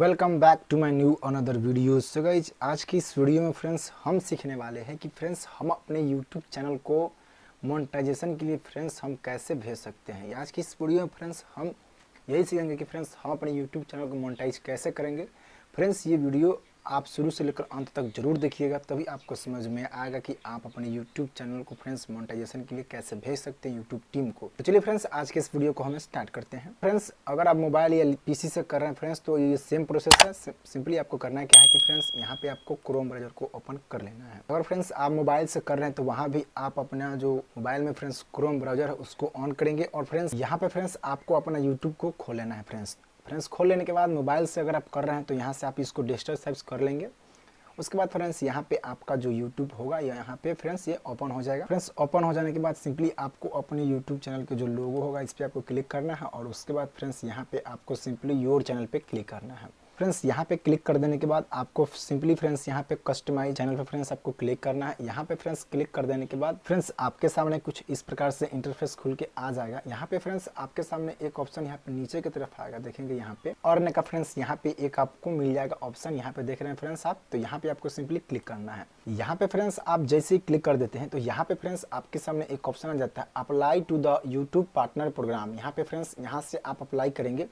welcome back to my new another video so guys आज की इस वीडियो में फ्रेंड्स हम सीखने वाले हैं कि फ्रेंड्स हम अपने यूट्यूब चैनल को मोनेटाइजेशन के लिए फ्रेंड्स हम कैसे भेज सकते हैं आज की इस वीडियो में फ्रेंड्स हम यही सीखेंगे कि फ्रेंड्स हम अपने यूट्यूब चैनल को मोनेटाइज कैसे करेंगे फ्रेंड्स ये वीडियो आप शुरू से लेकर अंत तक जरूर देखिएगा तभी आपको समझ में आएगा कि आप अपने YouTube चैनल को फ्रेंड्स मोनिटाइजेशन के लिए कैसे भेज सकते हैं YouTube टीम को तो चलिए फ्रेंड्स आज के इस वीडियो को हम स्टार्ट करते हैं फ्रेंड्स अगर आप मोबाइल या पीसी से कर रहे हैं फ्रेंड्स तो ये सेम प्रोसेस है सिंपली आपको करना क्या है कि फ्रेंड्स यहाँ पे आपको क्रोम ब्राउजर को ओपन कर लेना है अगर फ्रेंड्स आप मोबाइल से कर रहे हैं तो वहाँ भी आप अपना जो मोबाइल में फ्रेंड्स क्रोम ब्राउजर है उसको ऑन करेंगे और फ्रेंड्स यहाँ पे फ्रेंड्स आपको अपना यूट्यूब को खोल लेना है फ्रेंड्स फ्रेंड्स खोल लेने के बाद मोबाइल से अगर आप कर रहे हैं तो यहाँ से आप इसको डिजिटल सर्च कर लेंगे उसके बाद फ्रेंड्स यहाँ पे आपका जो यूट्यूब होगा या यहाँ पे फ्रेंड्स ये ओपन हो जाएगा फ्रेंड्स ओपन हो जाने के बाद सिंपली आपको अपने यूट्यूब चैनल के जो लोगो होगा इस पर आपको क्लिक करना है और उसके बाद फ्रेंड्स यहाँ पे आपको सिंपली योर चैनल पे क्लिक करना है फ्रेंड्स यहाँ पे क्लिक कर देने के बाद आपको सिंपली फ्रेंड्स यहाँ पे कस्टमाइज चैनल पे फ्रेंड्स आपको क्लिक करना है यहाँ पे फ्रेंड्स क्लिक कर देने के बाद फ्रेंड्स आपके सामने कुछ इस प्रकार से इंटरफेस खुल के आ जाएगा यहाँ पे फ्रेंड्स आपके सामने एक ऑप्शन यहाँ पे नीचे की तरफ आएगा देखेंगे यहाँ पे और नका फ्रेंड्स यहाँ पे एक आपको मिल जाएगा ऑप्शन यहाँ पे देख रहे हैं फ्रेंड्स आप तो यहाँ पे आपको सिंपली क्लिक करना है यहाँ पे फ्रेंड्स आप जैसे ही क्लिक कर देते हैं तो यहाँ पे फ्रेंड्स आपके सामने एक ऑप्शन आ जाता है apply to the YouTube partner programme यहाँ पे फ्रेंड्स यहाँ से आप अप्लाई करेंगे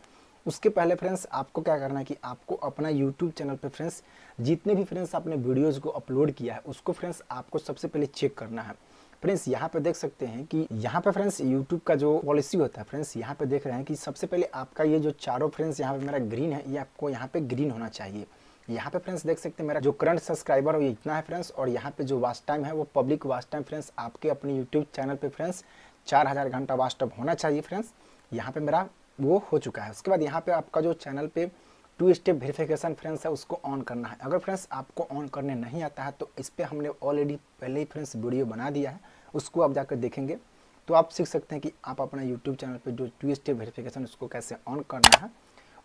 उसके पहले फ्रेंड्स आपको क्या करना है कि आपको अपना यूट्यूब चैनल पे फ्रेंड्स जितने भी फ्रेंड्स आपने वीडियोज़ को अपलोड किया है उसको फ्रेंड्स आपको सबसे पहले चेक करना है फ्रेंड्स यहाँ पे देख सकते हैं कि यहाँ पे फ्रेंड्स यूट्यूब का जो पॉलिसी होता है फ्रेंड्स यहाँ पे देख रहे हैं कि सबसे पहले आपका ये जो चारों फ्रेंड्स यहाँ पे मेरा ग्रीन है ये आपको यहाँ पे ग्रीन होना चाहिए यहाँ पे फ्रेंड्स देख सकते हैं मेरा जो करंट सब्सक्राइबर हो ये इतना है फ्रेंड्स और यहाँ पे जो वाच टाइम है वो पब्लिक वाच टाइम फ्रेंड्स आपके अपने यूट्यूब चैनल पे फ्रेंड्स चार हज़ार घंटा वास्टअप होना चाहिए फ्रेंड्स यहाँ पे मेरा वो हो चुका है उसके बाद यहाँ पे आपका जो चैनल पे टू स्टेप वेरिफिकेशन फ्रेंड्स है उसको ऑन करना है अगर फ्रेंड्स आपको ऑन करने नहीं आता है तो इस पर हमने ऑलरेडी पहले ही फ्रेंड्स वीडियो बना दिया है उसको आप जाकर देखेंगे तो आप सीख सकते हैं कि आप अपना यूट्यूब चैनल पर जो टू स्टेप वेरिफिकेशन उसको कैसे ऑन करना है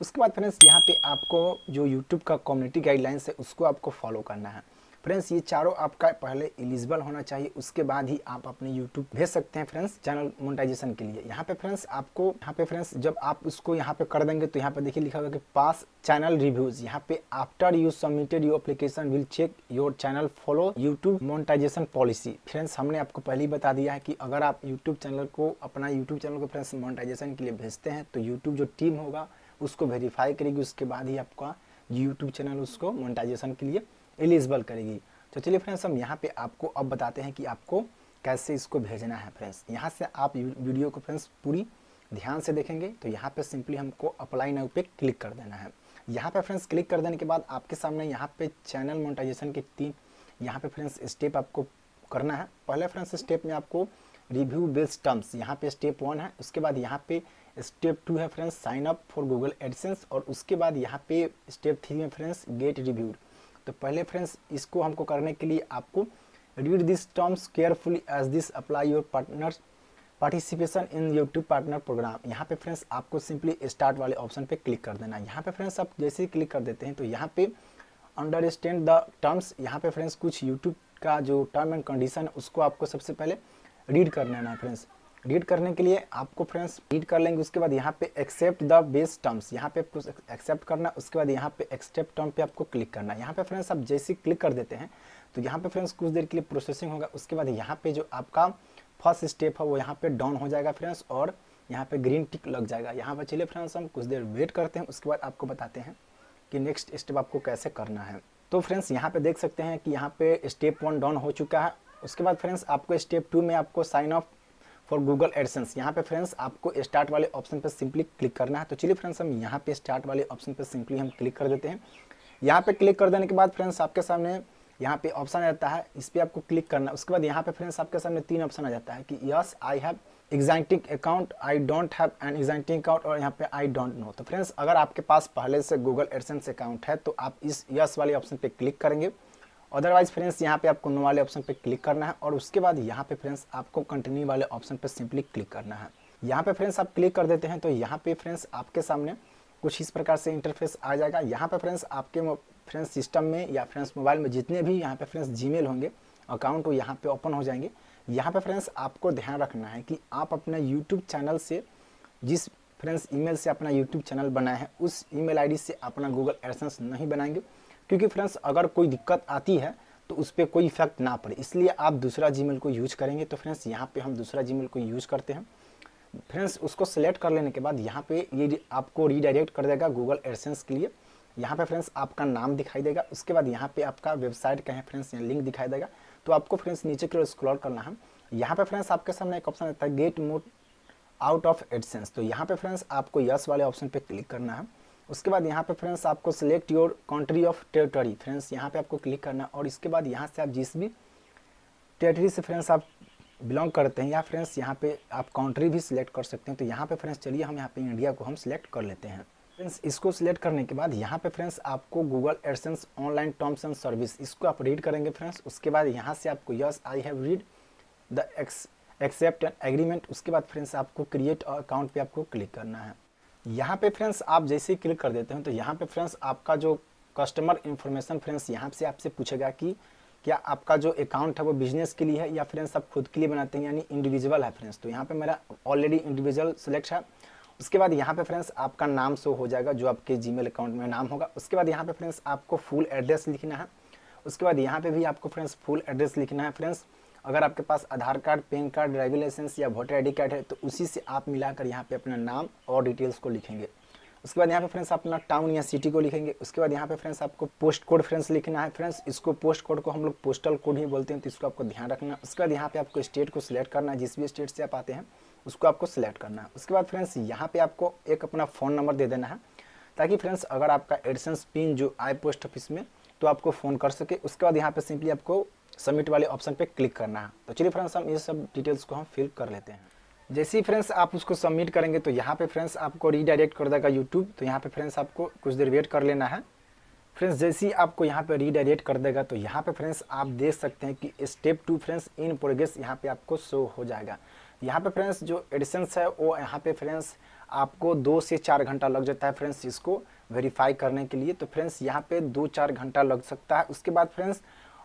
उसके बाद फ्रेंड्स यहाँ पे आपको जो यूट्यूब का कम्युनिटी गाइडलाइंस है उसको आपको फॉलो करना है फ्रेंड्स ये चारों आपका पहले एलिजिबल होना चाहिए उसके बाद ही आप अपने यूट्यूब भेज सकते हैं फ्रेंड्स चैनल मोनिटाइजेशन के लिए यहाँ पे फ्रेंड्स आपको यहाँ पे फ्रेंड्स जब आप उसको यहाँ पे कर देंगे तो यहाँ पे देखिए लिखा हुआ कि पास चैनल रिव्यूज यहाँ पे after you submitted you application will check your channel follow YouTube monetisation policy friends हमने आपको पहले ही बता दिया है कि अगर आप यूट्यूब चैनल को अपना यूट्यूब चैनल को फ्रेंड्स मोनिटाइजेशन के लिए भेजते हैं तो यूट्यूब जो टीम होगा उसको वेरीफाई करेगी उसके बाद ही आपका यूट्यूब चैनल उसको मोनिटाइजेशन के लिए एलिजिबल करेगी तो चलिए फ्रेंड्स हम यहाँ पे आपको अब बताते हैं कि आपको कैसे इसको भेजना है फ्रेंड्स यहाँ से आप वीडियो को फ्रेंड्स पूरी ध्यान से देखेंगे तो यहाँ पे सिंपली हमको अप्लाई नाउ पे क्लिक कर देना है यहाँ पे फ्रेंड्स क्लिक कर देने के बाद आपके सामने यहाँ पे चैनल मोनिटाइजेशन के तीन यहाँ पे फ्रेंड्स स्टेप आपको करना है पहले फ्रेंड्स स्टेप में आपको रिव्यू बेस्ड टर्म्स यहाँ पे स्टेप वन है उसके बाद यहाँ पे स्टेप टू है friends sign up for Google AdSense और उसके बाद यहाँ पे स्टेप थ्री में फ्रेंड्स गेट रिव्यू तो पहले फ्रेंड्स इसको हमको करने के लिए आपको read this terms carefully as this apply your partner participation in YouTube partner programme यहाँ पे फ्रेंड्स आपको सिंपली स्टार्ट वाले ऑप्शन पे क्लिक कर देना है यहाँ पे फ्रेंड्स आप जैसे ही क्लिक कर देते हैं तो यहाँ पे अंडरस्टैंड द टर्म्स यहाँ पे फ्रेंड्स कुछ यूट्यूब का जो टर्म एंड कंडीशन उसको आपको सबसे पहले रीड कर लेना है फ्रेंड्स रीड करने के लिए आपको फ्रेंड्स रीड कर लेंगे उसके बाद यहाँ पे एक्सेप्ट द बेस टर्म्स यहाँ पे आपको एक्सेप्ट करना उसके बाद यहाँ पे एक्सेप्ट टर्म पे आपको क्लिक करना यहाँ पे फ्रेंड्स आप जैसे क्लिक कर देते हैं तो यहाँ पे फ्रेंड्स कुछ देर के लिए प्रोसेसिंग होगा उसके बाद यहाँ पे जो आपका फर्स्ट स्टेप है वो यहाँ पे डाउन हो जाएगा फ्रेंड्स और यहाँ पे ग्रीन टिक लग जाएगा यहाँ पर चलिए फ्रेंड्स हम कुछ देर वेट करते हैं उसके बाद आपको बताते हैं कि नेक्स्ट स्टेप आपको कैसे करना है तो फ्रेंड्स यहाँ पे देख सकते हैं कि यहाँ पे स्टेप वन डाउन हो चुका है उसके बाद फ्रेंड्स आपको स्टेप टू में आपको sign off for Google AdSense यहाँ पे फ्रेंड्स आपको स्टार्ट वाले ऑप्शन पर सिंपली क्लिक करना है तो चलिए फ्रेंड्स हम यहाँ पे स्टार्ट वाले ऑप्शन पर सिंपली हम क्लिक कर देते हैं यहाँ पे क्लिक कर देने के बाद फ्रेंड्स आपके सामने यहाँ पे ऑप्शन आ जाता है इस पर आपको क्लिक करना उसके बाद यहाँ पे फ्रेंड्स आपके सामने तीन ऑप्शन आ जाता है कि yes I have exciting account I don't have an exciting account और यहाँ पे आई डोंट नो तो फ्रेंड्स अगर आपके पास पहले से गूगल एडसेंस अकाउंट है तो आप इस यस वाले ऑप्शन पर क्लिक करेंगे अदरवाइज फ्रेंड्स यहाँ पे आपको नो वाले ऑप्शन पे क्लिक करना है और उसके बाद यहाँ पे फ्रेंड्स आपको कंटिन्यू वाले ऑप्शन पे सिंपली क्लिक करना है यहाँ पे फ्रेंड्स आप क्लिक कर देते हैं तो यहाँ पे फ्रेंड्स आपके सामने कुछ इस प्रकार से इंटरफेस आ जाएगा यहाँ पे फ्रेंड्स आपके फ्रेंड्स सिस्टम में या फ्रेंड्स मोबाइल में जितने भी यहाँ पे फ्रेंड्स जी होंगे अकाउंट वो यहाँ पे ओपन हो जाएंगे यहाँ पे फ्रेंड्स आपको ध्यान रखना है कि आप अपना यूट्यूब चैनल से जिस फ्रेंड्स ईमेल से अपना यूट्यूब चैनल बनाए हैं उस ईमेल आईडी से अपना गूगल एडसेंस नहीं बनाएंगे क्योंकि फ्रेंड्स अगर कोई दिक्कत आती है तो उस पर कोई इफेक्ट ना पड़े इसलिए आप दूसरा जीमेल को यूज करेंगे तो फ्रेंड्स यहाँ पे हम दूसरा जीमेल को यूज करते हैं फ्रेंड्स उसको सेलेक्ट कर लेने के बाद यहाँ पे ये आपको रीडायरेक्ट कर देगा गूगल एडसेंस के लिए यहाँ पे फ्रेंड्स आपका नाम दिखाई देगा उसके बाद यहाँ पे आपका वेबसाइट का है फ्रेंड्स यहाँ लिंक दिखाई देगा तो आपको फ्रेंड्स नीचे की ओर स्क्रॉल करना है यहाँ पे फ्रेंड्स आपके सामने एक ऑप्शन रहता है get more out of AdSense तो यहाँ पे फ्रेंड्स आपको यस वाले ऑप्शन पे क्लिक करना है उसके बाद यहाँ पे फ्रेंड्स आपको select your country of territory friends यहाँ पे आपको क्लिक करना और इसके बाद यहाँ से आप जिस भी टेरिटरी से फ्रेंड्स आप बिलोंग करते हैं या फ्रेंड्स यहाँ पे आप कंट्री भी सिलेक्ट कर सकते हैं तो यहाँ पे फ्रेंड्स चलिए हम यहाँ पे इंडिया को हम सिलेक्ट कर लेते हैं फ्रेंड्स इसको सिलेक्ट करने के बाद यहाँ पे फ्रेंड्स आपको Google AdSense online terms and service इसको आप रीड करेंगे फ्रेंड्स उसके बाद यहाँ से आपको yes I have read the accept and agreement उसके बाद फ्रेंड्स आपको क्रिएट अकाउंट पर आपको क्लिक करना है यहाँ पे फ्रेंड्स आप जैसे ही क्लिक कर देते हैं तो यहाँ पे फ्रेंड्स आपका जो कस्टमर इन्फॉर्मेशन फ्रेंड्स यहाँ से आपसे पूछेगा कि क्या आपका जो अकाउंट है वो बिजनेस के लिए है या फ्रेंड्स आप खुद के लिए बनाते हैं यानी इंडिविजुअल है फ्रेंड्स तो यहाँ पे मेरा ऑलरेडी इंडिविजुअल सिलेक्ट है उसके बाद यहाँ पे फ्रेंड्स आपका नाम शो हो जाएगा जो आपके जी अकाउंट में नाम होगा उसके बाद यहाँ पे फ्रेंड्स आपको फुल एड्रेस लिखना है उसके बाद यहाँ पे भी आपको फ्रेंड्स फुल एड्रेस लिखना है फ्रेंड्स अगर आपके पास Aadhaar card PAN card driving licence या वोटर आई कार्ड है तो उसी से आप मिलाकर यहाँ पे अपना नाम और डिटेल्स को लिखेंगे उसके बाद यहाँ पे फ्रेंड्स अपना टाउन या सिटी को लिखेंगे उसके बाद यहाँ पे फ्रेंड्स आपको पोस्ट कोड फ्रेंड्स लिखना है फ्रेंड्स इसको पोस्ट कोड को हम लोग पोस्टल कोड ही बोलते हैं तो इसको आपको ध्यान रखना है उसके बाद यहाँ पे आपको स्टेट को सिलेक्ट करना है जिस भी स्टेट से आप आते हैं उसको आपको सिलेक्ट करना है उसके बाद फ्रेंड्स यहाँ पे आपको एक अपना फ़ोन नंबर दे देना है ताकि फ्रेंड्स अगर आपका एडिशन पिन जो आए पोस्ट ऑफिस में तो आपको फ़ोन कर सके उसके बाद यहाँ पर सिंपली आपको सबमिट वाले ऑप्शन पे क्लिक करना है तो चलिए फ्रेंड्स हम ये सब डिटेल्स को हम फिल कर लेते हैं जैसे ही फ्रेंड्स आप उसको सबमिट करेंगे तो यहाँ पे फ्रेंड्स आपको रीडायरेक्ट कर देगा यूट्यूब तो यहाँ पे फ्रेंड्स आपको कुछ देर वेट कर लेना है फ्रेंड्स जैसे ही आपको यहाँ पे रीडायरेक्ट कर देगा तो यहाँ पे फ्रेंड्स आप देख सकते हैं कि step two friends in progress यहाँ पे आपको शो हो जाएगा यहाँ पे फ्रेंड्स जो एडिशंस है वो यहाँ पे फ्रेंड्स आपको दो से चार घंटा लग जाता है फ्रेंड्स इसको वेरीफाई करने के लिए तो फ्रेंड्स यहाँ पे दो चार घंटा लग सकता है उसके बाद फ्रेंड्स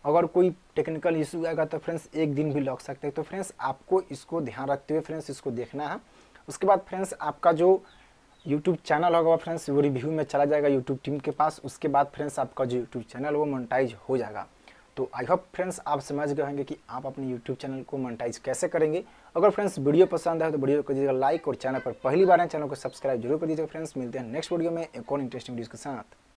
अगर कोई टेक्निकल इशू आएगा तो फ्रेंड्स एक दिन भी लग सकते हैं तो फ्रेंड्स आपको इसको ध्यान रखते हुए फ्रेंड्स इसको देखना है उसके बाद फ्रेंड्स आपका जो यूट्यूब चैनल होगा फ्रेंड्स वो रिव्यू में चला जाएगा यूट्यूब टीम के पास उसके बाद फ्रेंड्स आपका जो यूट्यूब चैनल वो मोनिटाइज हो जाएगा तो आई होप फ्रेंड्स आप समझ गए होंगे कि आप अपने यूट्यूब चैनल को मोनिटाइज कैसे करेंगे अगर फ्रेंड्स वीडियो पसंद आए तो वीडियो को दीजिएगा लाइक और चैनल पर पहली बार है चैनल को सब्सक्राइब जरूर कर दीजिएगा फ्रेंड्स मिलते हैं नेक्स्ट वीडियो में एक और इंटरेस्टिंग वीडियो के साथ